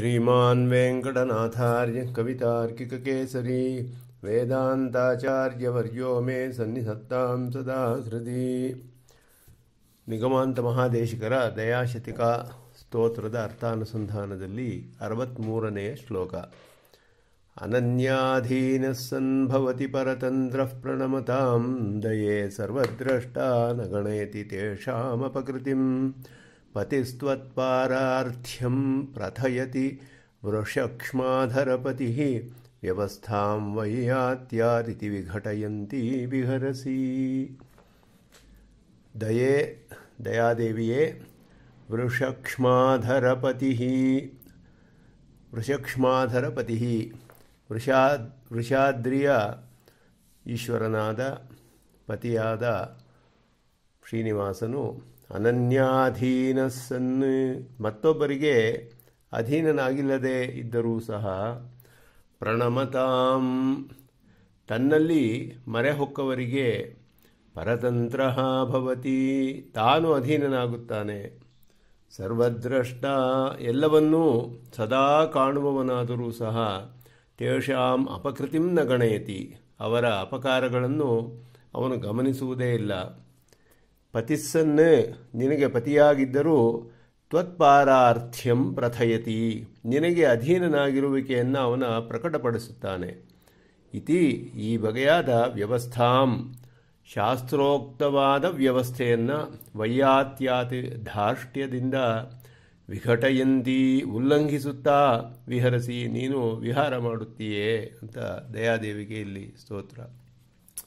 ಶ್ರೀಮನ್ वेङ्कटनाथार्य कवितार्किककेसरी वेदान्ताचार्यवर्यो ಮೇ सन्निधत्तां ಸದಾ ಹೃದಿ ನಿಗಮಾಂತ ಮಹಾದೇಶಿಕರ ದಯಾಶತಿಕ ಸ್ತೋತ್ರದ ಅರ್ಥಾನುಸಂಧಾನದಲ್ಲಿ ಅರವತ್ಮೂರನೆಯ ಶ್ಲೋಕ ಅನನ್ಯಾಧೀನ ಸನ್ಭವತಿ ಪರತಂತ್ರ ಪ್ರಣಮತಾಂ ದಯೇ ಸರ್ವದ್ರಷ್ಟಾ ನ ಗಣಯತಿ ತೇಷಾಮಪಕೃತಿಂ पतिस्त्वत्पारार्थ्यं प्रथयति वृषक्ष्माधरपतिः व्यवस्थां वैयात्यादिति विघटयन्ती विहरसि दये वृषक्ष्माधरपतिः वृषक्ष्माधरपतिः दयादेवीरपतिःक्ष्माधरपतिः वृषाद्रिय ईश्वरनाद पतियाद श्रीनिवासनु ಅನನ್ಯಾಧೀನ ಸನ್ ಮತ್ತೊಬ್ಬರಿಗೆ ಅಧೀನನಾಗಿಲ್ಲದೆ ಇದ್ದರೂ ಸಹ ಪ್ರಣಮತಾಂ ತನ್ನಲ್ಲಿ ಮರೆ ಹೊಕ್ಕವರಿಗೆ ಪರತಂತ್ರ ಭವತಿ ತಾನು ಅಧೀನನಾಗುತ್ತಾನೆ ಸರ್ವದ್ರಷ್ಟ ಎಲ್ಲವನ್ನೂ ಸದಾ ಕಾಣುವವನಾದರೂ ಸಹ ತೇಷಾಂ ಅಪಕೃತಿಂನ ಗಣಯತಿ ಅವರ ಅಪಕಾರಗಳನ್ನು ಅವನು ಗಮನಿಸುವುದೇ ಇಲ್ಲ ಪತಿಸ್ಸನ್ನೇ ನಿನಗೆ ಪತಿಯಾಗಿದ್ದರೂ ತ್ವತ್ಪಾರಾರ್ಥ್ಯಂ ಪ್ರಥಯತಿ ನಿನಗೆ ಅಧೀನನಾಗಿರುವಿಕೆಯನ್ನು ಅವನ ಪ್ರಕಟಪಡಿಸುತ್ತಾನೆ ಇತಿ ಈ ಬಗೆಯಾದ ವ್ಯವಸ್ಥಾಂ ಶಾಸ್ತ್ರೋಕ್ತವಾದ ವ್ಯವಸ್ಥೆಯನ್ನು ವೈಯಾತ್ಯಾತಿ ಧಾರ್ಷ್ಟ್ಯದಿಂದ ವಿಘಟಯಂತಿ ಉಲ್ಲಂಘಿಸುತ್ತಾ ವಿಹರಿಸಿ ನೀನು ವಿಹಾರ ಮಾಡುತ್ತೀಯೇ ಅಂತ ದಯಾದೇವಿಗೆ ಇಲ್ಲಿ ಸ್ತೋತ್ರ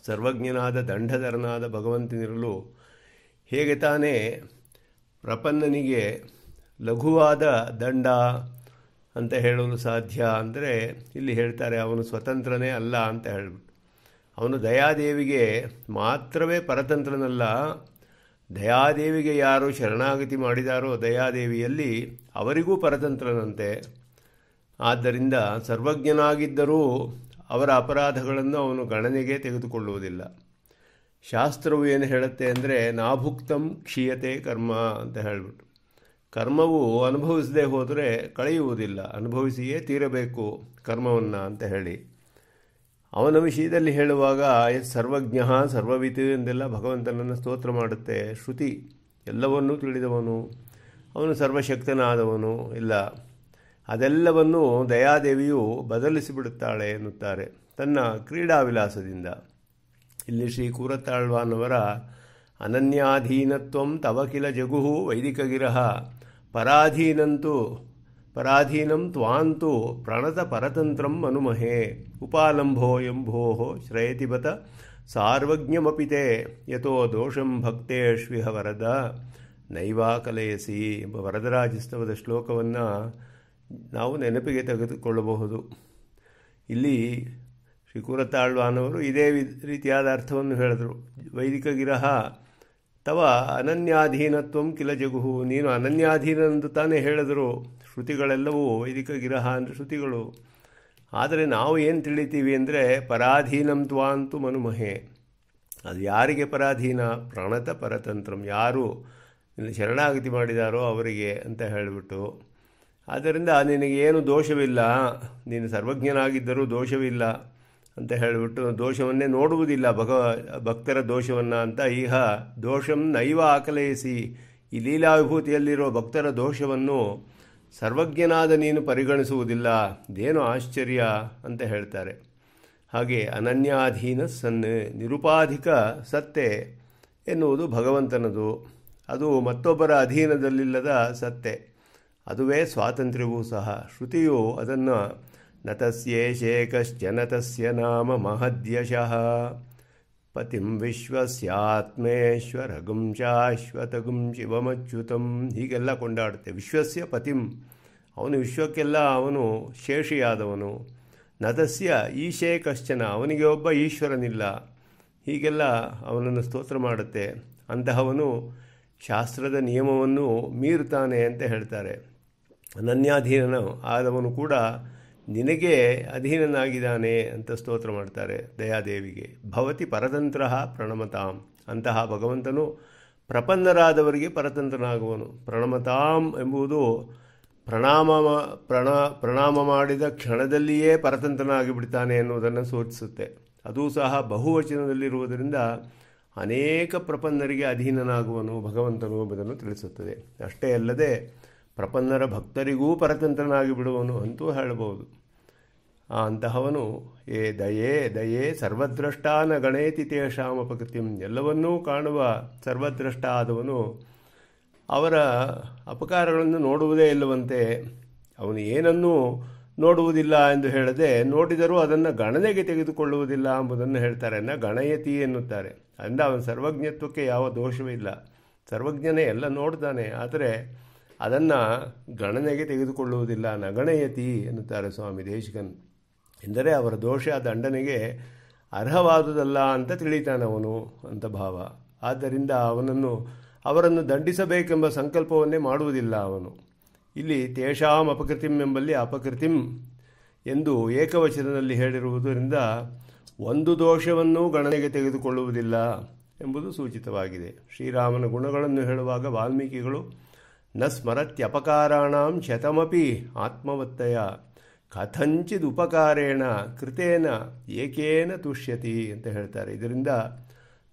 ಸರ್ವಜ್ಞನಾದ ದಂಡಧರನಾದ ಭಗವಂತನಿರಲು ಹೇಗೆ ತಾನೇ ಪ್ರಪನ್ನನಿಗೆ ಲಘುವಾದ ದಂಡ ಅಂತ ಹೇಳಲು ಸಾಧ್ಯ ಅಂದರೆ ಇಲ್ಲಿ ಹೇಳ್ತಾರೆ ಅವನು ಸ್ವತಂತ್ರನೇ ಅಲ್ಲ ಅಂತ ಹೇಳಿಬಿಟ್ಟು ಅವನು ದಯಾದೇವಿಗೆ ಮಾತ್ರವೇ ಪರತಂತ್ರನಲ್ಲ ದಯಾದೇವಿಗೆ ಯಾರು ಶರಣಾಗತಿ ಮಾಡಿದಾರೋ ದಯಾದೇವಿಯಲ್ಲಿ ಅವರಿಗೂ ಪರತಂತ್ರನಂತೆ ಆದ್ದರಿಂದ ಸರ್ವಜ್ಞನಾಗಿದ್ದರೂ ಅವರ ಅಪರಾಧಗಳನ್ನು ಅವನು ಗಣನೆಗೆ ತೆಗೆದುಕೊಳ್ಳುವುದಿಲ್ಲ ಶಾಸ್ತ್ರವು ಏನು ಹೇಳುತ್ತೆ ಅಂದರೆ ನಾಭುಕ್ತಂ ಕ್ಷೀಯತೆ ಕರ್ಮ ಅಂತ ಹೇಳಿಬಿಟ್ಟು ಕರ್ಮವು ಅನುಭವಿಸದೇ ಹೋದರೆ ಕಳೆಯುವುದಿಲ್ಲ ಅನುಭವಿಸಿಯೇ ತೀರಬೇಕು ಕರ್ಮವನ್ನು ಅಂತ ಹೇಳಿ ಅವನ ವಿಷಯದಲ್ಲಿ ಹೇಳುವಾಗ ಸರ್ವಜ್ಞ ಸರ್ವವಿತು ಎಂದೆಲ್ಲ ಭಗವಂತನನ್ನು ಸ್ತೋತ್ರ ಮಾಡುತ್ತೆ ಶ್ರುತಿ ಎಲ್ಲವನ್ನೂ ತಿಳಿದವನು ಅವನು ಸರ್ವಶಕ್ತನಾದವನು ಇಲ್ಲ ಅದೆಲ್ಲವನ್ನೂ ದಯಾದೇವಿಯು ಬದಲಿಸಿಬಿಡುತ್ತಾಳೆ ಎನ್ನುತ್ತಾರೆ ತನ್ನ ಕ್ರೀಡಾ ವಿಲಾಸದಿಂದ ಇಲ್ಲಿ ಶ್ರೀ ಕೂರತಾಳ್ವಾನವರ ಅನನ್ಯಾಧೀನತ್ವಂ ತವಕಿಲ ಜಗುಹು ಗಿರಹ ಪರಾಧೀನಂತೂ ಪರಾಧೀನಂ ತ್ವಾಂತು ಪ್ರಣತ ಪರತಂತ್ರಂ ಮನುಮಹೇ ಉಪಾಲಂಭೋ ಎಂಭೋ ಶ್ರಯತಿ ಬತ ಸಾರ್ವಜ್ಞಮಪಿತೆ ಯಥೋ ದೋಷಂ ಭಕ್ತೇಶ್ವಿಹ ವರದ ನೈವಾ ಕಲಯಸಿ ಎಂಬ ವರದರಾಜಸ್ತವದ ಶ್ಲೋಕವನ್ನು ನಾವು ನೆನಪಿಗೆ ತೆಗೆದುಕೊಳ್ಳಬಹುದು ಇಲ್ಲಿ ಶ್ರೀ ಇದೇ ರೀತಿಯಾದ ಅರ್ಥವನ್ನು ಹೇಳಿದರು ವೈದಿಕ ಗಿರಹ ತವ ಅನನ್ಯಾಧೀನತ್ವಂ ಕಿಲ ಜಗುಹು ನೀನು ಅನನ್ಯಾಧೀನಂದು ತಾನೇ ಹೇಳಿದರು ಶ್ರುತಿಗಳೆಲ್ಲವೂ ವೈದಿಕ ಗಿರಹ ಅಂದರೆ ಶ್ರುತಿಗಳು ಆದರೆ ನಾವು ಏನು ತಿಳಿತೀವಿ ಅಂದರೆ ಪರಾಧೀನಂ ತ್ವಾಂತು ಮನುಮಹೆ ಅದು ಯಾರಿಗೆ ಪರಾಧೀನ ಪ್ರಾಣತ ಪರತಂತ್ರಂ ಯಾರು ಶರಣಾಗತಿ ಮಾಡಿದಾರೋ ಅವರಿಗೆ ಅಂತ ಹೇಳಿಬಿಟ್ಟು ಆದ್ದರಿಂದ ನಿನಗೇನು ದೋಷವಿಲ್ಲ ನೀನು ಸರ್ವಜ್ಞನಾಗಿದ್ದರೂ ದೋಷವಿಲ್ಲ ಅಂತ ಹೇಳಿಬಿಟ್ಟು ದೋಷವನ್ನೇ ನೋಡುವುದಿಲ್ಲ ಭಗವ ಭಕ್ತರ ದೋಷವನ್ನು ಅಂತ ಈಹ ದೋಷಂ ನೈವ ಆಕಲಯಿಸಿ ಈ ಲೀಲಾವಿಭೂತಿಯಲ್ಲಿರೋ ಭಕ್ತರ ದೋಷವನ್ನು ಸರ್ವಜ್ಞನಾದ ನೀನು ಪರಿಗಣಿಸುವುದಿಲ್ಲ ಇದೇನು ಆಶ್ಚರ್ಯ ಅಂತ ಹೇಳ್ತಾರೆ ಹಾಗೆ ಅನನ್ಯಾಧೀನ ಸನ್ ನಿರುಪಾಧಿಕ ಸತ್ತೆ ಎನ್ನುವುದು ಭಗವಂತನದು ಅದು ಮತ್ತೊಬ್ಬರ ಅಧೀನದಲ್ಲಿಲ್ಲದ ಸತ್ತೆ ಅದುವೇ ಸ್ವಾತಂತ್ರ್ಯವೂ ಸಹ ಶ್ರುತಿಯು ಅದನ್ನು ನತಸ್ಯೇಷೇ ಕಶ್ಚನ ನಾಮ ಮಹದ್ಯಶಃ ಪತಿಂ ಪತಿಂ ವಿಶ್ವಸ್ಯಾತ್ಮೇಶ್ವರಗುಂ ಶಾಶ್ವತಗುಂ ಶಿವಮಚ್ಯುತಂ ಹೀಗೆಲ್ಲ ಕೊಂಡಾಡುತ್ತೆ ವಿಶ್ವಸ್ಯ ಪತಿಂ ಅವನು ವಿಶ್ವಕ್ಕೆಲ್ಲ ಅವನು ಶೇಷಿಯಾದವನು ನತಸ್ಯ ಈಶೇ ಕಶ್ಚನ ಅವನಿಗೆ ಒಬ್ಬ ಈಶ್ವರನಿಲ್ಲ ಹೀಗೆಲ್ಲ ಅವನನ್ನು ಸ್ತೋತ್ರ ಮಾಡುತ್ತೆ ಅಂತಹವನು ಶಾಸ್ತ್ರದ ನಿಯಮವನ್ನು ಮೀರುತ್ತಾನೆ ಅಂತ ಹೇಳ್ತಾರೆ ಅನನ್ಯಾಧೀನನು ಆದವನು ಕೂಡ ನಿನಗೆ ಅಧೀನನಾಗಿದ್ದಾನೆ ಅಂತ ಸ್ತೋತ್ರ ಮಾಡ್ತಾರೆ ದಯಾದೇವಿಗೆ ಭವತಿ ಪರತಂತ್ರ ಪ್ರಣಮತಾಂ ಅಂತಹ ಭಗವಂತನು ಪ್ರಪನ್ನರಾದವರಿಗೆ ಪರತಂತ್ರನಾಗುವನು ಪ್ರಣಮತಾಂ ಎಂಬುದು ಪ್ರಣಾಮ ಪ್ರಣ ಪ್ರಣಾಮ ಮಾಡಿದ ಕ್ಷಣದಲ್ಲಿಯೇ ಪರತಂತ್ರನಾಗಿ ಬಿಡ್ತಾನೆ ಎನ್ನುವುದನ್ನು ಸೂಚಿಸುತ್ತೆ ಅದೂ ಸಹ ಬಹುವಚನದಲ್ಲಿರುವುದರಿಂದ ಅನೇಕ ಪ್ರಪನ್ನರಿಗೆ ಅಧೀನನಾಗುವನು ಭಗವಂತನು ಎಂಬುದನ್ನು ತಿಳಿಸುತ್ತದೆ ಅಷ್ಟೇ ಅಲ್ಲದೆ ಪ್ರಪನ್ನರ ಭಕ್ತರಿಗೂ ಪರತಂತ್ರನಾಗಿ ಬಿಡುವನು ಅಂತೂ ಹೇಳಬಹುದು ಆ ಅಂತಹವನು ಏ ದಯೇ ದಯೇ ಸರ್ವದ್ರಷ್ಟಾನ ಗಣೇತಿ ತೇಷಾಮ ಪ್ರಕೃತಿ ಎಲ್ಲವನ್ನೂ ಕಾಣುವ ಸರ್ವದ್ರಷ್ಟ ಆದವನು ಅವರ ಅಪಕಾರಗಳನ್ನು ನೋಡುವುದೇ ಇಲ್ಲವಂತೆ ಅವನು ಏನನ್ನೂ ನೋಡುವುದಿಲ್ಲ ಎಂದು ಹೇಳದೆ ನೋಡಿದರೂ ಅದನ್ನು ಗಣನೆಗೆ ತೆಗೆದುಕೊಳ್ಳುವುದಿಲ್ಲ ಎಂಬುದನ್ನು ಹೇಳ್ತಾರೆ ನ ಗಣಯತಿ ಎನ್ನುತ್ತಾರೆ ಅಂದ ಅವನ ಸರ್ವಜ್ಞತ್ವಕ್ಕೆ ಯಾವ ದೋಷವೂ ಇಲ್ಲ ಸರ್ವಜ್ಞನೇ ಎಲ್ಲ ನೋಡ್ತಾನೆ ಆದರೆ ಅದನ್ನು ಗಣನೆಗೆ ತೆಗೆದುಕೊಳ್ಳುವುದಿಲ್ಲ ನಗಣಯತಿ ಎನ್ನುತ್ತಾರೆ ಸ್ವಾಮಿ ದೇಶಿಕನ್ ಎಂದರೆ ಅವರ ದೋಷ ದಂಡನೆಗೆ ಅರ್ಹವಾದುದಲ್ಲ ಅಂತ ತಿಳಿತಾನವನು ಅಂತ ಭಾವ ಆದ್ದರಿಂದ ಅವನನ್ನು ಅವರನ್ನು ದಂಡಿಸಬೇಕೆಂಬ ಸಂಕಲ್ಪವನ್ನೇ ಮಾಡುವುದಿಲ್ಲ ಅವನು ಇಲ್ಲಿ ತೇಷಾಂ ಅಪಕೃತಿಂ ಎಂಬಲ್ಲಿ ಅಪಕೃತಿಂ ಎಂದು ಏಕವಚನದಲ್ಲಿ ಹೇಳಿರುವುದರಿಂದ ಒಂದು ದೋಷವನ್ನು ಗಣನೆಗೆ ತೆಗೆದುಕೊಳ್ಳುವುದಿಲ್ಲ ಎಂಬುದು ಸೂಚಿತವಾಗಿದೆ ಶ್ರೀರಾಮನ ಗುಣಗಳನ್ನು ಹೇಳುವಾಗ ವಾಲ್ಮೀಕಿಗಳು ನ ಸ್ಮರತ್ಯಪಕಾರಾಂ ಶತಮಪಿ ಆತ್ಮವತ್ತಯ ಕಥಂಚಿದುಪಕಾರೇಣ ಕೃತೇನ ಏಕೇನ ತುಷ್ಯತಿ ಅಂತ ಹೇಳ್ತಾರೆ ಇದರಿಂದ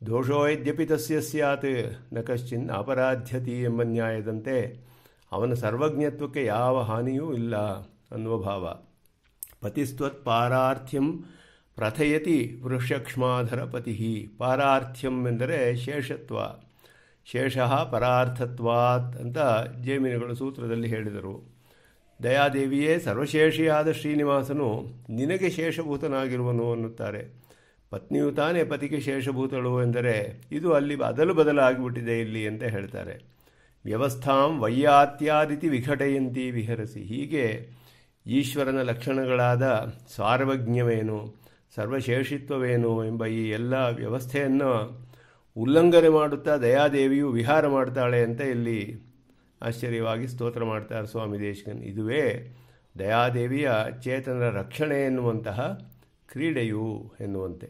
ದೋಷೋಯದ್ಯಪಿ ಯದ್ಯಪಿ ತಸ್ಯ ಸ್ಯಾತ್ ನ ಕಶ್ಚಿನ್ ಅಪರಾಧ್ಯತಿ ಎಂಬ ನ್ಯಾಯದಂತೆ ಅವನ ಸರ್ವಜ್ಞತ್ವಕ್ಕೆ ಯಾವ ಹಾನಿಯೂ ಇಲ್ಲ ಅನ್ನುವ ಭಾವ ಪತಿಸ್ತ್ವತ್ ಪಾರಾರ್ಥ್ಯಂ ಪ್ರಥಯತಿ ವೃಷಕ್ಷ್ಮಾಧರ ಪತಿ ಪಾರಾರ್ಥ್ಯಂ ಎಂದರೆ ಶೇಷತ್ವ ಶೇಷ ಪರಾರ್ಥತ್ವಾತ್ ಅಂತ ಜೇಮಿನಿಗಳು ಸೂತ್ರದಲ್ಲಿ ಹೇಳಿದರು ದಯಾದೇವಿಯೇ ಸರ್ವಶೇಷಿಯಾದ ಶ್ರೀನಿವಾಸನು ನಿನಗೆ ಶೇಷಭೂತನಾಗಿರುವನು ಅನ್ನುತ್ತಾರೆ ಪತ್ನಿಯು ತಾನೇ ಪತಿಗೆ ಶೇಷಭೂತಳು ಎಂದರೆ ಇದು ಅಲ್ಲಿ ಬದಲು ಬದಲಾಗಿಬಿಟ್ಟಿದೆ ಇಲ್ಲಿ ಅಂತ ಹೇಳ್ತಾರೆ ವ್ಯವಸ್ಥಾಂ ವೈಯಾತ್ಯಾದಿತಿ ವಿಘಟಯಂತಿ ವಿಹರಸಿ ಹೀಗೆ ಈಶ್ವರನ ಲಕ್ಷಣಗಳಾದ ಸಾರ್ವಜ್ಞವೇನು ಸರ್ವಶೇಷಿತ್ವವೇನು ಎಂಬ ಈ ಎಲ್ಲ ವ್ಯವಸ್ಥೆಯನ್ನು ಉಲ್ಲಂಘನೆ ಮಾಡುತ್ತಾ ದಯಾದೇವಿಯು ವಿಹಾರ ಮಾಡ್ತಾಳೆ ಅಂತ ಇಲ್ಲಿ ಆಶ್ಚರ್ಯವಾಗಿ ಸ್ತೋತ್ರ ಮಾಡ್ತಾರೆ ಸ್ವಾಮಿ ದೇಶಕನ್ ಇದುವೇ ದಯಾದೇವಿಯ ಚೇತನರ ರಕ್ಷಣೆ ಎನ್ನುವಂತಹ ಕ್ರೀಡೆಯು ಎನ್ನುವಂತೆ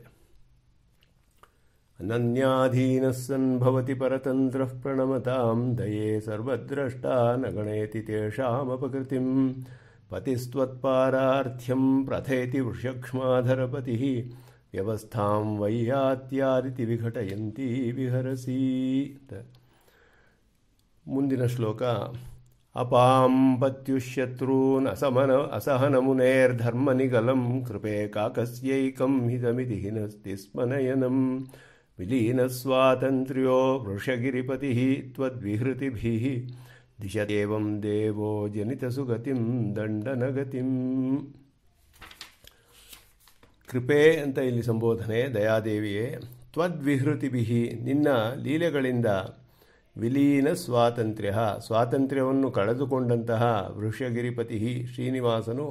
ಅನನ್ಯಾಧೀನ ಸನ್ಭವತಿ ಪರತಂತ್ರ ಪ್ರಣಮತಾಂ ದಯೇ ಸರ್ವದ್ರಷ್ಟ ನಗಣೇತಿ ತೇಷಾಮಪಕೃತಿಂ ಪತಿಸ್ತ್ವತ್ಪಾರಾರ್ಥ್ಯಂ ಪ್ರಥೇತಿ ವೃಷಕ್ಷ್ಮಾಧರಪತಿ वैयात्यारिति वैयात्यादिति विघटयन्ती मुन्दिन श्लोक अपां पत्युशत्रून् असमन असहनमुनेर्धर्मनिगलं कृपे काकस्यैकं हितमिति हिनस्ति स्मनयनं विलीनस्वातन्त्र्यो वृषगिरिपतिः त्वद्विहृतिभिः दिश एवं देवो जनितसुगतिं दण्डनगतिम् ಕೃಪೆ ಅಂತ ಇಲ್ಲಿ ಸಂಬೋಧನೆ ದಯಾದೇವಿಯೇ ಬಿಹಿ ನಿನ್ನ ಲೀಲೆಗಳಿಂದ ವಿಲೀನ ಸ್ವಾತಂತ್ರ್ಯ ಸ್ವಾತಂತ್ರ್ಯವನ್ನು ಕಳೆದುಕೊಂಡಂತಹ ವೃಷಗಿರಿಪತಿ ಶ್ರೀನಿವಾಸನು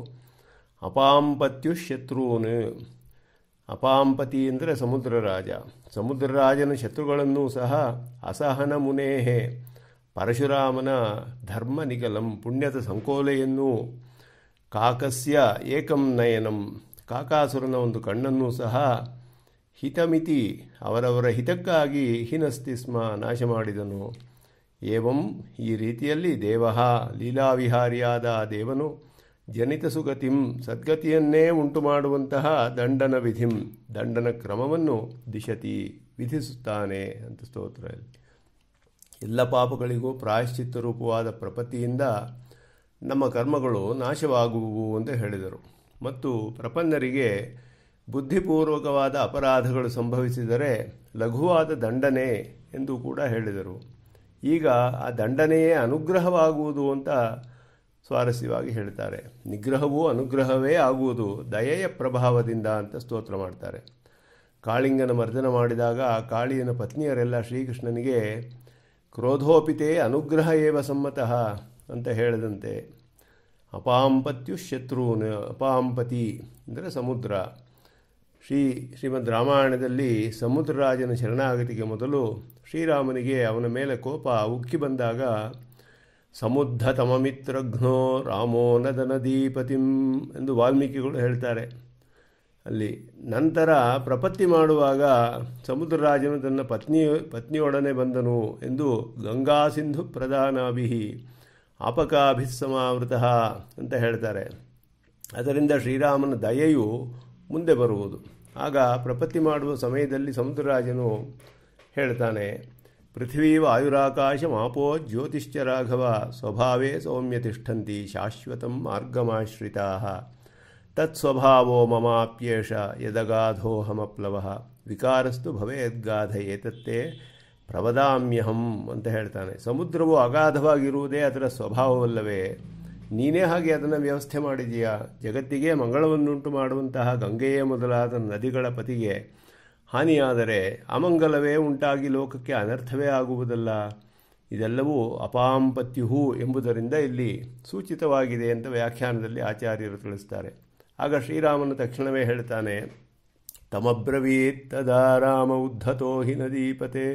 ಅಪಾಂಪತ್ಯು ಶತ್ರುವನು ಅಪಾಂಪತಿ ಅಂದರೆ ಸಮುದ್ರರಾಜ ಸಮುದ್ರರಾಜನ ಶತ್ರುಗಳನ್ನೂ ಸಹ ಅಸಹನ ಮುನೇಹೆ ಪರಶುರಾಮನ ಧರ್ಮ ನಿಗಲಂ ಪುಣ್ಯದ ಸಂಕೋಲೆಯನ್ನು ಕಾಕಸ್ಯ ಏಕಂ ನಯನಂ ಕಾಕಾಸುರನ ಒಂದು ಕಣ್ಣನ್ನು ಸಹ ಹಿತಮಿತಿ ಅವರವರ ಹಿತಕ್ಕಾಗಿ ಹಿನಸ್ತಿಸ್ಮ ನಾಶ ಮಾಡಿದನು ಏವಂ ಈ ರೀತಿಯಲ್ಲಿ ದೇವಃ ಲೀಲಾವಿಹಾರಿಯಾದ ದೇವನು ಜನಿತ ಸುಗತಿಂ ಸದ್ಗತಿಯನ್ನೇ ಉಂಟು ಮಾಡುವಂತಹ ದಂಡನ ವಿಧಿಂ ದಂಡನ ಕ್ರಮವನ್ನು ದಿಶತಿ ವಿಧಿಸುತ್ತಾನೆ ಅಂತ ಸ್ತೋತ್ರ ಎಲ್ಲ ಪಾಪಗಳಿಗೂ ಪ್ರಾಯಶ್ಚಿತ್ತ ರೂಪವಾದ ಪ್ರಪತಿಯಿಂದ ನಮ್ಮ ಕರ್ಮಗಳು ನಾಶವಾಗುವು ಅಂತ ಹೇಳಿದರು ಮತ್ತು ಪ್ರಪನ್ನರಿಗೆ ಬುದ್ಧಿಪೂರ್ವಕವಾದ ಅಪರಾಧಗಳು ಸಂಭವಿಸಿದರೆ ಲಘುವಾದ ದಂಡನೆ ಎಂದು ಕೂಡ ಹೇಳಿದರು ಈಗ ಆ ದಂಡನೆಯೇ ಅನುಗ್ರಹವಾಗುವುದು ಅಂತ ಸ್ವಾರಸ್ಯವಾಗಿ ಹೇಳ್ತಾರೆ ನಿಗ್ರಹವೂ ಅನುಗ್ರಹವೇ ಆಗುವುದು ದಯೆಯ ಪ್ರಭಾವದಿಂದ ಅಂತ ಸ್ತೋತ್ರ ಮಾಡ್ತಾರೆ ಕಾಳಿಂಗನ ಮರ್ದನ ಮಾಡಿದಾಗ ಆ ಕಾಳಿಯನ ಪತ್ನಿಯರೆಲ್ಲ ಶ್ರೀಕೃಷ್ಣನಿಗೆ ಕ್ರೋಧೋಪಿತೇ ಅನುಗ್ರಹ ಏವ ಸಮ್ಮತಃ ಅಂತ ಹೇಳದಂತೆ ಅಪಾಂಪತ್ಯು ಶತ್ರುನ ಅಪಾಂಪತಿ ಅಂದರೆ ಸಮುದ್ರ ಶ್ರೀ ಶ್ರೀಮದ್ ರಾಮಾಯಣದಲ್ಲಿ ಸಮುದ್ರರಾಜನ ಶರಣಾಗತಿಗೆ ಮೊದಲು ಶ್ರೀರಾಮನಿಗೆ ಅವನ ಮೇಲೆ ಕೋಪ ಉಕ್ಕಿ ಬಂದಾಗ ಮಿತ್ರಘ್ನೋ ರಾಮೋ ನದನದೀಪತಿಂ ಎಂದು ವಾಲ್ಮೀಕಿಗಳು ಹೇಳ್ತಾರೆ ಅಲ್ಲಿ ನಂತರ ಪ್ರಪತ್ತಿ ಮಾಡುವಾಗ ಸಮುದ್ರರಾಜನು ತನ್ನ ಪತ್ನಿ ಪತ್ನಿಯೊಡನೆ ಬಂದನು ಎಂದು ಗಂಗಾ ಸಿಂಧು ಪ್ರಧಾನಾಭಿಹಿ ಅಪಕಾಭಿಸಮಾವೃತ ಅಂತ ಹೇಳ್ತಾರೆ ಅದರಿಂದ ಶ್ರೀರಾಮನ ದಯೆಯು ಮುಂದೆ ಬರುವುದು ಆಗ ಪ್ರಪತ್ತಿ ಮಾಡುವ ಸಮಯದಲ್ಲಿ ಸಮುದ್ರರಾಜನು ಹೇಳ್ತಾನೆ ಪೃಥ್ವೀವ ಆಯುರಾಕಾಶ ಮಾಪೋ ಜ್ಯೋತಿಶ್ಚ ರಾಘವ ಸ್ವಭಾವೇ ಸೌಮ್ಯ ತಿಷ್ಠಂತಿ ಶಾಶ್ವತಂ ಮಾರ್ಗಮಾಶ್ರಿತಾಹ ತತ್ಸ್ವಭಾವೋ ಮಮಾಪ್ಯೇಷ ಯದಗಾಧೋಹಮಪ್ಲವ ವಿಕಾರಸ್ತು ಭವೇದ್ಗಾಧ ಏತತ್ತೇ ಪ್ರವದಾಮ್ಯಹಂ ಅಂತ ಹೇಳ್ತಾನೆ ಸಮುದ್ರವು ಅಗಾಧವಾಗಿರುವುದೇ ಅದರ ಸ್ವಭಾವವಲ್ಲವೇ ನೀನೇ ಹಾಗೆ ಅದನ್ನು ವ್ಯವಸ್ಥೆ ಮಾಡಿದೀಯಾ ಜಗತ್ತಿಗೆ ಮಂಗಳವನ್ನುಂಟು ಮಾಡುವಂತಹ ಗಂಗೆಯೇ ಮೊದಲಾದ ನದಿಗಳ ಪತಿಗೆ ಹಾನಿಯಾದರೆ ಅಮಂಗಲವೇ ಉಂಟಾಗಿ ಲೋಕಕ್ಕೆ ಅನರ್ಥವೇ ಆಗುವುದಲ್ಲ ಇದೆಲ್ಲವೂ ಅಪಾಂಪತ್ಯುಹು ಎಂಬುದರಿಂದ ಇಲ್ಲಿ ಸೂಚಿತವಾಗಿದೆ ಅಂತ ವ್ಯಾಖ್ಯಾನದಲ್ಲಿ ಆಚಾರ್ಯರು ತಿಳಿಸ್ತಾರೆ ಆಗ ಶ್ರೀರಾಮನು ತಕ್ಷಣವೇ ಹೇಳ್ತಾನೆ ತಮಬ್ರವೀತ್ತದಾರಾಮ ರಾಮ ಉದ್ಧತೋ ಹಿ ನದೀಪತೆ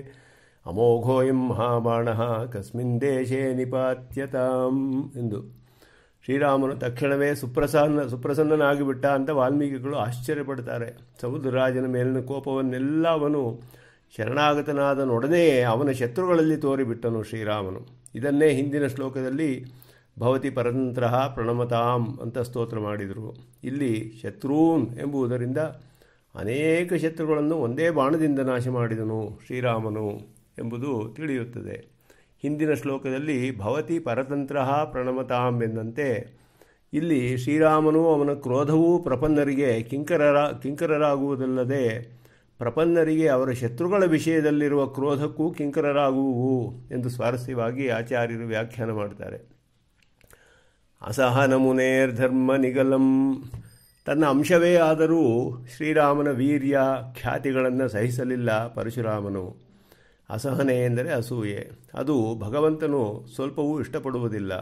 ಅಮೋಘೋಯಂ ಮಹಾಬಾಣಃ ಕಸ್ಮಿನ್ ದೇಶೇ ನಿಪಾತ್ಯತಾಂ ಎಂದು ಶ್ರೀರಾಮನು ತಕ್ಷಣವೇ ಸುಪ್ರಸನ್ನ ಸುಪ್ರಸನ್ನನಾಗಿಬಿಟ್ಟ ಅಂತ ವಾಲ್ಮೀಕಿಗಳು ಆಶ್ಚರ್ಯಪಡ್ತಾರೆ ಸಮುದ್ರರಾಜನ ಮೇಲಿನ ಕೋಪವನ್ನೆಲ್ಲ ಅವನು ಶರಣಾಗತನಾದನೊಡನೆಯೇ ಅವನ ಶತ್ರುಗಳಲ್ಲಿ ತೋರಿಬಿಟ್ಟನು ಶ್ರೀರಾಮನು ಇದನ್ನೇ ಹಿಂದಿನ ಶ್ಲೋಕದಲ್ಲಿ ಭವತಿ ಪರಂತ್ರ ಪ್ರಣಮತಾಂ ಅಂತ ಸ್ತೋತ್ರ ಮಾಡಿದರು ಇಲ್ಲಿ ಶತ್ರೂನ್ ಎಂಬುದರಿಂದ ಅನೇಕ ಶತ್ರುಗಳನ್ನು ಒಂದೇ ಬಾಣದಿಂದ ನಾಶ ಮಾಡಿದನು ಶ್ರೀರಾಮನು ಎಂಬುದು ತಿಳಿಯುತ್ತದೆ ಹಿಂದಿನ ಶ್ಲೋಕದಲ್ಲಿ ಭವತಿ ಪರತಂತ್ರ ಪ್ರಣಮತಾಂ ಎಂದಂತೆ ಇಲ್ಲಿ ಶ್ರೀರಾಮನು ಅವನ ಕ್ರೋಧವೂ ಪ್ರಪನ್ನರಿಗೆ ಕಿಂಕರರ ಕಿಂಕರರಾಗುವುದಲ್ಲದೆ ಪ್ರಪನ್ನರಿಗೆ ಅವರ ಶತ್ರುಗಳ ವಿಷಯದಲ್ಲಿರುವ ಕ್ರೋಧಕ್ಕೂ ಕಿಂಕರರಾಗುವು ಎಂದು ಸ್ವಾರಸ್ಯವಾಗಿ ಆಚಾರ್ಯರು ವ್ಯಾಖ್ಯಾನ ಮಾಡ್ತಾರೆ ಅಸಹ ಧರ್ಮ ನಿಗಲಂ ತನ್ನ ಅಂಶವೇ ಆದರೂ ಶ್ರೀರಾಮನ ವೀರ್ಯ ಖ್ಯಾತಿಗಳನ್ನು ಸಹಿಸಲಿಲ್ಲ ಪರಶುರಾಮನು ಅಸಹನೆ ಎಂದರೆ ಅಸೂಯೆ ಅದು ಭಗವಂತನು ಸ್ವಲ್ಪವೂ ಇಷ್ಟಪಡುವುದಿಲ್ಲ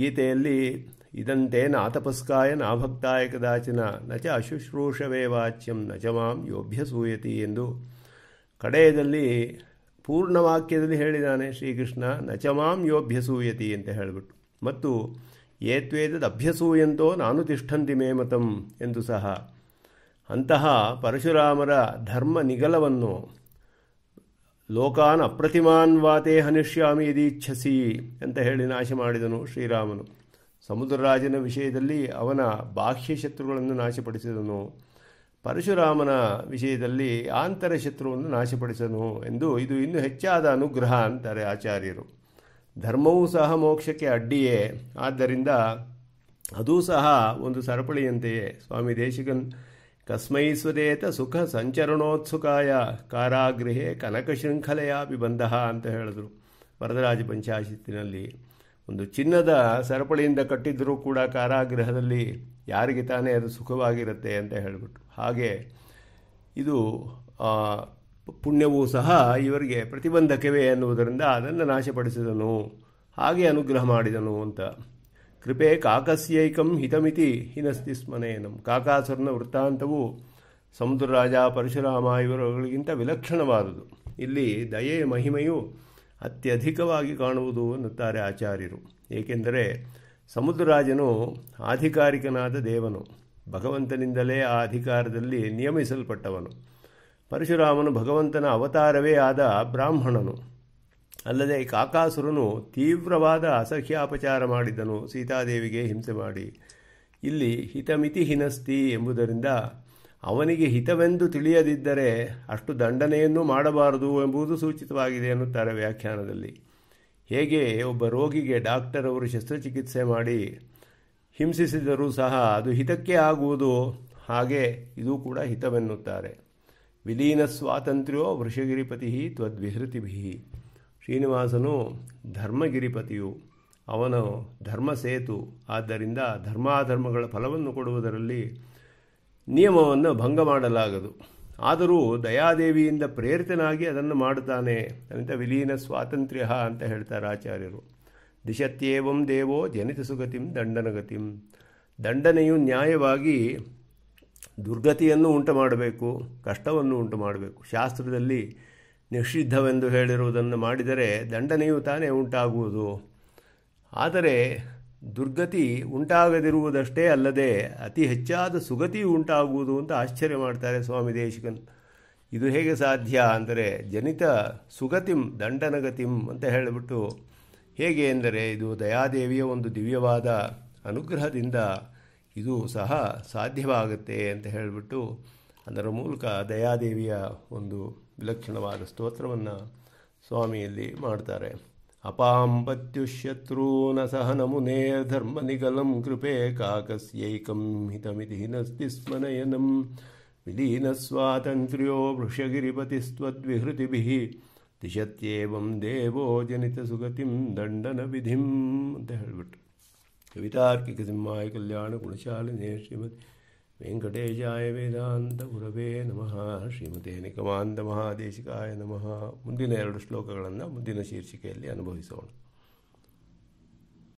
ಗೀತೆಯಲ್ಲಿ ಇದಂತೇನ ಆತಪಸ್ಕಾಯ ನಾಭಕ್ತಾಯ ಕದಾಚಿನ ನಚ ಅಶುಶ್ರೂಷವೇ ವಾಚ್ಯಂ ನಚಮಾಂ ಯೋಭ್ಯ ಸೂಯತಿ ಎಂದು ಕಡೆಯದಲ್ಲಿ ಪೂರ್ಣವಾಕ್ಯದಲ್ಲಿ ಹೇಳಿದಾನೆ ಶ್ರೀಕೃಷ್ಣ ನಚಮಾಂ ಯೋಭ್ಯಸೂಯತಿ ಅಂತ ಹೇಳಿಬಿಟ್ಟು ಮತ್ತು ಏತ್ವೇದದ ಅಭ್ಯಸೂಯಂತೋ ನಾನು ತಿಷ್ಠಂತಿ ಮೇಮತಂ ಎಂದು ಸಹ ಅಂತಹ ಪರಶುರಾಮರ ಧರ್ಮ ನಿಗಲವನ್ನು ಲೋಕಾನ್ ಅಪ್ರತಿಮಾನ್ ವಾತೆ ಹನಿಷ್ಯಾಮಿ ಯದೀಚ್ಛಸಿ ಅಂತ ಹೇಳಿ ನಾಶ ಮಾಡಿದನು ಶ್ರೀರಾಮನು ಸಮುದ್ರರಾಜನ ವಿಷಯದಲ್ಲಿ ಅವನ ಬಾಹ್ಯ ಶತ್ರುಗಳನ್ನು ನಾಶಪಡಿಸಿದನು ಪರಶುರಾಮನ ವಿಷಯದಲ್ಲಿ ಆಂತರ ಶತ್ರುವನ್ನು ನಾಶಪಡಿಸನು ಎಂದು ಇದು ಇನ್ನೂ ಹೆಚ್ಚಾದ ಅನುಗ್ರಹ ಅಂತಾರೆ ಆಚಾರ್ಯರು ಧರ್ಮವೂ ಸಹ ಮೋಕ್ಷಕ್ಕೆ ಅಡ್ಡಿಯೇ ಆದ್ದರಿಂದ ಅದೂ ಸಹ ಒಂದು ಸರಪಳಿಯಂತೆಯೇ ಸ್ವಾಮಿ ದೇಶಿಕನ್ ಕಸ್ಮೈಸುರೇತ ಸುಖ ಸಂಚರಣೋತ್ಸುಕಾಯ ಕಾರಾಗೃಹೇ ಕನಕ ಶೃಂಖಲೆಯ ಬಂಧ ಅಂತ ಹೇಳಿದ್ರು ವರದರಾಜ ಪಂಚಾಶತ್ತಿನಲ್ಲಿ ಒಂದು ಚಿನ್ನದ ಸರಪಳಿಯಿಂದ ಕಟ್ಟಿದ್ದರೂ ಕೂಡ ಕಾರಾಗೃಹದಲ್ಲಿ ಯಾರಿಗೆ ತಾನೇ ಅದು ಸುಖವಾಗಿರುತ್ತೆ ಅಂತ ಹೇಳಿಬಿಟ್ಟು ಹಾಗೆ ಇದು ಪುಣ್ಯವೂ ಸಹ ಇವರಿಗೆ ಪ್ರತಿಬಂಧಕವೇ ಎನ್ನುವುದರಿಂದ ಅದನ್ನು ನಾಶಪಡಿಸಿದನು ಹಾಗೆ ಅನುಗ್ರಹ ಮಾಡಿದನು ಅಂತ ಕೃಪೆ ಕಾಕಸ್ಯೈಕಂ ಹಿತಮಿತಿ ಹಿನಸ್ತಿ ಸ್ಮನೇನಂ ಕಾಕಾಸುರನ ವೃತ್ತಾಂತವು ಸಮುದ್ರ ರಾಜ ಪರಶುರಾಮ ಇವರುಗಳಿಗಿಂತ ವಿಲಕ್ಷಣವಾದುದು ಇಲ್ಲಿ ದಯೆಯ ಮಹಿಮೆಯು ಅತ್ಯಧಿಕವಾಗಿ ಕಾಣುವುದು ಎನ್ನುತ್ತಾರೆ ಆಚಾರ್ಯರು ಏಕೆಂದರೆ ಸಮುದ್ರರಾಜನು ಆಧಿಕಾರಿಕನಾದ ದೇವನು ಭಗವಂತನಿಂದಲೇ ಆ ಅಧಿಕಾರದಲ್ಲಿ ನಿಯಮಿಸಲ್ಪಟ್ಟವನು ಪರಶುರಾಮನು ಭಗವಂತನ ಅವತಾರವೇ ಆದ ಬ್ರಾಹ್ಮಣನು ಅಲ್ಲದೆ ಕಾಕಾಸುರನು ತೀವ್ರವಾದ ಅಸಹ್ಯಾಪಚಾರ ಮಾಡಿದ್ದನು ಸೀತಾದೇವಿಗೆ ಹಿಂಸೆ ಮಾಡಿ ಇಲ್ಲಿ ಹಿತಮಿತಿ ಹಿನಸ್ತಿ ಎಂಬುದರಿಂದ ಅವನಿಗೆ ಹಿತವೆಂದು ತಿಳಿಯದಿದ್ದರೆ ಅಷ್ಟು ದಂಡನೆಯನ್ನು ಮಾಡಬಾರದು ಎಂಬುದು ಸೂಚಿತವಾಗಿದೆ ಎನ್ನುತ್ತಾರೆ ವ್ಯಾಖ್ಯಾನದಲ್ಲಿ ಹೇಗೆ ಒಬ್ಬ ರೋಗಿಗೆ ಡಾಕ್ಟರ್ ಅವರು ಶಸ್ತ್ರಚಿಕಿತ್ಸೆ ಮಾಡಿ ಹಿಂಸಿಸಿದರೂ ಸಹ ಅದು ಹಿತಕ್ಕೆ ಆಗುವುದು ಹಾಗೆ ಇದು ಕೂಡ ಹಿತವೆನ್ನುತ್ತಾರೆ ವಿಲೀನ ಸ್ವಾತಂತ್ರ್ಯೋ ವೃಷಗಿರಿಪತಿ ತ್ವದ್ವಿಹೃತಿಭಿ ಶ್ರೀನಿವಾಸನು ಧರ್ಮಗಿರಿಪತಿಯು ಅವನು ಧರ್ಮ ಸೇತು ಆದ್ದರಿಂದ ಧರ್ಮಾಧರ್ಮಗಳ ಫಲವನ್ನು ಕೊಡುವುದರಲ್ಲಿ ನಿಯಮವನ್ನು ಭಂಗ ಮಾಡಲಾಗದು ಆದರೂ ದಯಾದೇವಿಯಿಂದ ಪ್ರೇರಿತನಾಗಿ ಅದನ್ನು ಮಾಡುತ್ತಾನೆ ಅಂತ ವಿಲೀನ ಸ್ವಾತಂತ್ರ್ಯ ಅಂತ ಹೇಳ್ತಾರೆ ಆಚಾರ್ಯರು ದಿಶತ್ಯೇವಂ ದೇವೋ ಜನಿತ ಸುಗತಿಂ ದಂಡನಗತಿಂ ದಂಡನೆಯು ನ್ಯಾಯವಾಗಿ ದುರ್ಗತಿಯನ್ನು ಉಂಟು ಮಾಡಬೇಕು ಕಷ್ಟವನ್ನು ಉಂಟು ಮಾಡಬೇಕು ಶಾಸ್ತ್ರದಲ್ಲಿ ನಿಷಿದ್ಧವೆಂದು ಹೇಳಿರುವುದನ್ನು ಮಾಡಿದರೆ ದಂಡನೆಯು ತಾನೇ ಉಂಟಾಗುವುದು ಆದರೆ ದುರ್ಗತಿ ಉಂಟಾಗದಿರುವುದಷ್ಟೇ ಅಲ್ಲದೆ ಅತಿ ಹೆಚ್ಚಾದ ಸುಗತಿ ಉಂಟಾಗುವುದು ಅಂತ ಆಶ್ಚರ್ಯ ಮಾಡ್ತಾರೆ ಸ್ವಾಮಿ ದೇಶಿಕನ್ ಇದು ಹೇಗೆ ಸಾಧ್ಯ ಅಂದರೆ ಜನಿತ ಸುಗತಿಂ ದಂಡನಗತಿಂ ಅಂತ ಹೇಳಿಬಿಟ್ಟು ಹೇಗೆ ಎಂದರೆ ಇದು ದಯಾದೇವಿಯ ಒಂದು ದಿವ್ಯವಾದ ಅನುಗ್ರಹದಿಂದ ಇದು ಸಹ ಸಾಧ್ಯವಾಗುತ್ತೆ ಅಂತ ಹೇಳಿಬಿಟ್ಟು ಅದರ ಮೂಲಕ ದಯಾದೇವಿಯ ಒಂದು ವಿಲಕ್ಷಣವಾದ ಸ್ತೋತ್ರವನ್ನು ಸ್ವಾಮಿಯಲ್ಲಿ ಮಾಡ್ತಾರೆ ಅಪಾಂಪತ್ಯುಶತ್ರೂನ ಸಹನ ಮುನೇರ್ಧರ್ಮ ನಿಗಲಂ ಕೃಪೆ ಕಾಕಸ್ಯೈಕಂ ಹಿತಮಿತಿ ಹಿನಸ್ತಿ ಸ್ಮನಯನಂ ವಿಲೀನ ಸ್ವಾತಂತ್ರ್ಯೋ ವೃಷಗಿರಿಪತಿಸ್ತ್ವದ್ವಿಹೃತಿಭಿಃ ತಿಶತ್ಯೇವಂ ದೇವೋ ಜನಿತ ಸುಗತಿಂ ದಂಡನ ವಿಧಿಂ ಅಂತ ಹೇಳಿಬಿಟ್ರು ಕವಿತಾರ್ಕಿಕ ಸಿಂಹಾಯ ಕಲ್ಯಾಣ ಗುಣಶಾಲಿನೇ ಶ್ರೀಮತಿ ವೆಂಕಟೇಶಾಯ ವೇದಾಂತ ಗುರವೇ ನಮಃ ಶ್ರೀಮತೆ ನಿಕಮಾಂತ ಮಹಾದೇಶಿಕಾಯ ನಮಃ ಮುಂದಿನ ಎರಡು ಶ್ಲೋಕಗಳನ್ನು ಮುಂದಿನ ಶೀರ್ಷಿಕೆಯಲ್ಲಿ ಅನುಭವಿಸೋಣ